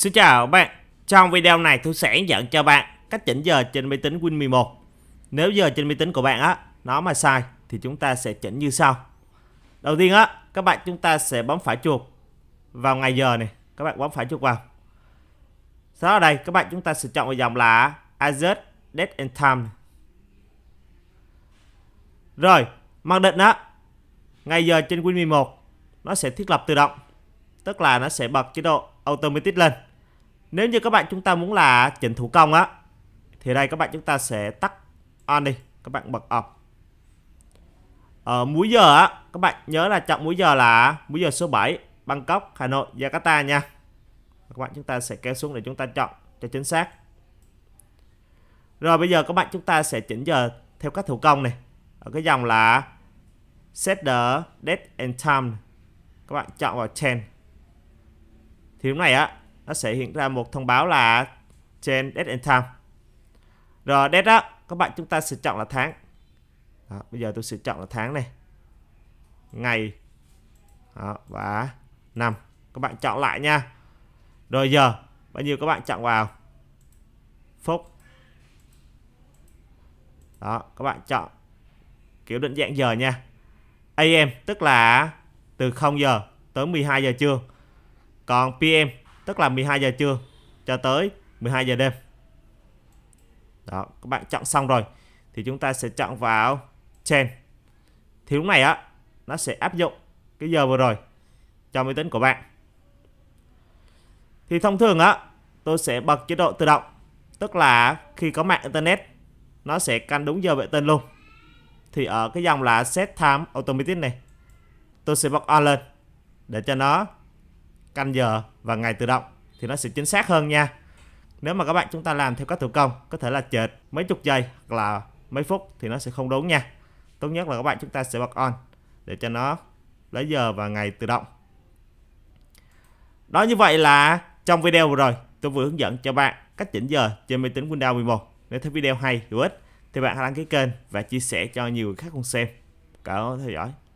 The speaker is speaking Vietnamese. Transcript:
Xin chào các bạn Trong video này tôi sẽ dẫn cho bạn cách chỉnh giờ trên máy tính Win 11 Nếu giờ trên máy tính của bạn á nó mà sai thì chúng ta sẽ chỉnh như sau Đầu tiên á các bạn chúng ta sẽ bấm phải chuột vào ngày giờ này các bạn bấm phải chuột vào Sau đó đây các bạn chúng ta sẽ chọn vào dòng là Adjust Date and Time Rồi mặc định á ngày giờ trên Win 11 nó sẽ thiết lập tự động tức là nó sẽ bật chế độ automatic lên nếu như các bạn chúng ta muốn là chỉnh thủ công á Thì đây các bạn chúng ta sẽ tắt on đi Các bạn bật off Ở ờ, múi giờ á Các bạn nhớ là chọn múi giờ là múi giờ số 7 Bangkok, Hà Nội, Jakarta nha Các bạn chúng ta sẽ kéo xuống để chúng ta chọn cho chính xác Rồi bây giờ các bạn chúng ta sẽ chỉnh giờ theo cách thủ công này Ở cái dòng là Set the date and time Các bạn chọn vào change Thì lúc này á nó sẽ hiện ra một thông báo là trên date and time rồi date đó các bạn chúng ta sẽ chọn là tháng đó, bây giờ tôi sẽ chọn là tháng này ngày đó, và năm các bạn chọn lại nha rồi giờ bao nhiêu các bạn chọn vào phút đó các bạn chọn kiểu định dạng giờ nha AM tức là từ 0 giờ tới 12 giờ trưa còn PM tức là 12 giờ trưa cho tới 12 giờ đêm đó các bạn chọn xong rồi thì chúng ta sẽ chọn vào chain thì lúc này á nó sẽ áp dụng cái giờ vừa rồi cho máy tính của bạn thì thông thường á tôi sẽ bật chế độ tự động tức là khi có mạng internet nó sẽ canh đúng giờ vệ tinh luôn thì ở cái dòng là set time automatic này tôi sẽ bật on lên để cho nó canh giờ và ngày tự động thì nó sẽ chính xác hơn nha nếu mà các bạn chúng ta làm theo các thủ công có thể là chệt mấy chục giây hoặc là mấy phút thì nó sẽ không đúng nha tốt nhất là các bạn chúng ta sẽ bật on để cho nó lấy giờ và ngày tự động đó như vậy là trong video vừa rồi tôi vừa hướng dẫn cho bạn cách chỉnh giờ trên máy tính Windows 11 nếu thấy video hay hữu ích thì bạn hãy đăng ký kênh và chia sẻ cho nhiều người khác cùng xem cảm ơn theo dõi